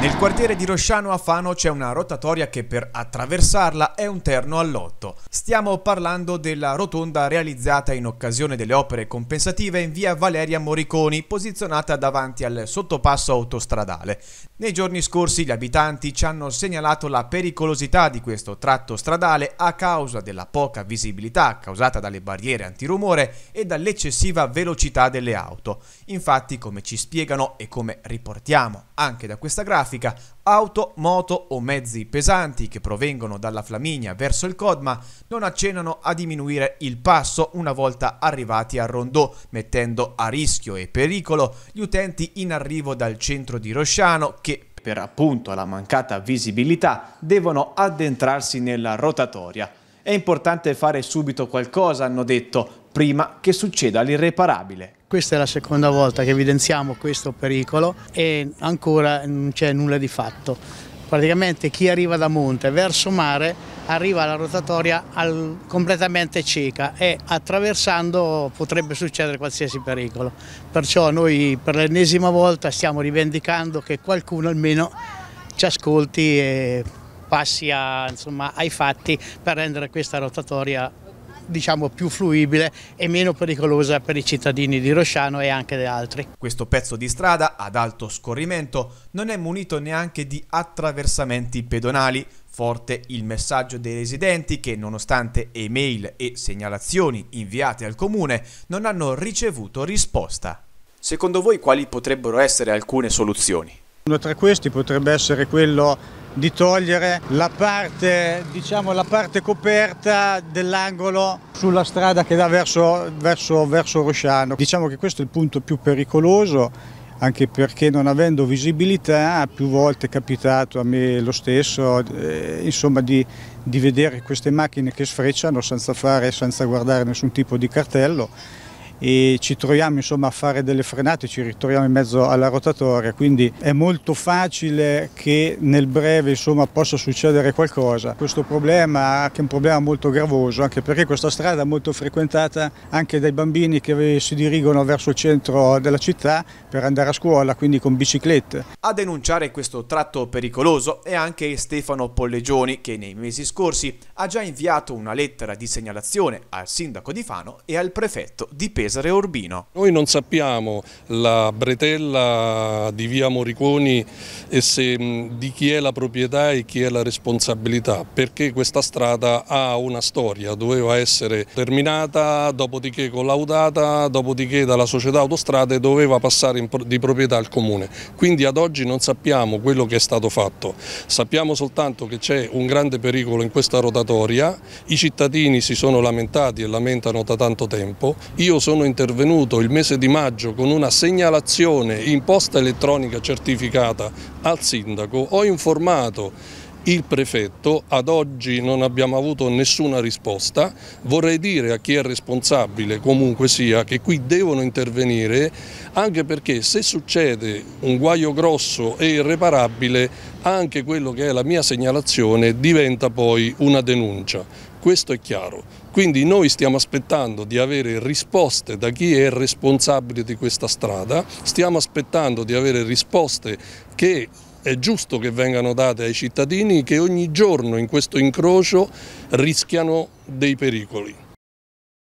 Nel quartiere di Rosciano a Fano c'è una rotatoria che per attraversarla è un terno all'otto. Stiamo parlando della rotonda realizzata in occasione delle opere compensative in via Valeria Moriconi, posizionata davanti al sottopasso autostradale. Nei giorni scorsi gli abitanti ci hanno segnalato la pericolosità di questo tratto stradale a causa della poca visibilità causata dalle barriere antirumore e dall'eccessiva velocità delle auto. Infatti, come ci spiegano e come riportiamo anche da questa grafica, traffica auto, moto o mezzi pesanti che provengono dalla Flaminia verso il Codma non accennano a diminuire il passo una volta arrivati a rondò, mettendo a rischio e pericolo gli utenti in arrivo dal centro di Rosciano che per appunto la mancata visibilità devono addentrarsi nella rotatoria. È importante fare subito qualcosa, hanno detto, prima che succeda l'irreparabile. Questa è la seconda volta che evidenziamo questo pericolo e ancora non c'è nulla di fatto. Praticamente chi arriva da monte verso mare arriva alla rotatoria al, completamente cieca e attraversando potrebbe succedere qualsiasi pericolo. Perciò noi per l'ennesima volta stiamo rivendicando che qualcuno almeno ci ascolti e passi a, insomma, ai fatti per rendere questa rotatoria diciamo più fluibile e meno pericolosa per i cittadini di Rosciano e anche di altri. Questo pezzo di strada ad alto scorrimento non è munito neanche di attraversamenti pedonali, Forte il messaggio dei residenti che nonostante email e segnalazioni inviate al comune non hanno ricevuto risposta. Secondo voi quali potrebbero essere alcune soluzioni? Uno tra questi potrebbe essere quello di togliere la parte, diciamo, la parte coperta dell'angolo sulla strada che dà verso, verso, verso Rosciano. Diciamo che questo è il punto più pericoloso anche perché non avendo visibilità più volte è capitato a me lo stesso eh, insomma di, di vedere queste macchine che sfrecciano senza fare, senza guardare nessun tipo di cartello e ci troviamo insomma, a fare delle frenate, ci ritroviamo in mezzo alla rotatoria, quindi è molto facile che nel breve insomma, possa succedere qualcosa. Questo problema che è un problema molto gravoso, anche perché questa strada è molto frequentata anche dai bambini che si dirigono verso il centro della città per andare a scuola, quindi con biciclette. A denunciare questo tratto pericoloso è anche Stefano Pollegioni che nei mesi scorsi ha già inviato una lettera di segnalazione al sindaco di Fano e al prefetto di Pesaro Cesare Urbino. Noi non sappiamo la bretella di via Moriconi e se, di chi è la proprietà e chi è la responsabilità, perché questa strada ha una storia, doveva essere terminata, dopodiché collaudata, dopodiché dalla società autostrade doveva passare di proprietà al comune. Quindi ad oggi non sappiamo quello che è stato fatto, sappiamo soltanto che c'è un grande pericolo in questa rotatoria, i cittadini si sono lamentati e lamentano da tanto tempo, io sono sono intervenuto il mese di maggio con una segnalazione in posta elettronica certificata al sindaco, ho informato il prefetto, ad oggi non abbiamo avuto nessuna risposta, vorrei dire a chi è responsabile comunque sia che qui devono intervenire anche perché se succede un guaio grosso e irreparabile anche quello che è la mia segnalazione diventa poi una denuncia, questo è chiaro. Quindi noi stiamo aspettando di avere risposte da chi è responsabile di questa strada, stiamo aspettando di avere risposte che è giusto che vengano date ai cittadini che ogni giorno in questo incrocio rischiano dei pericoli.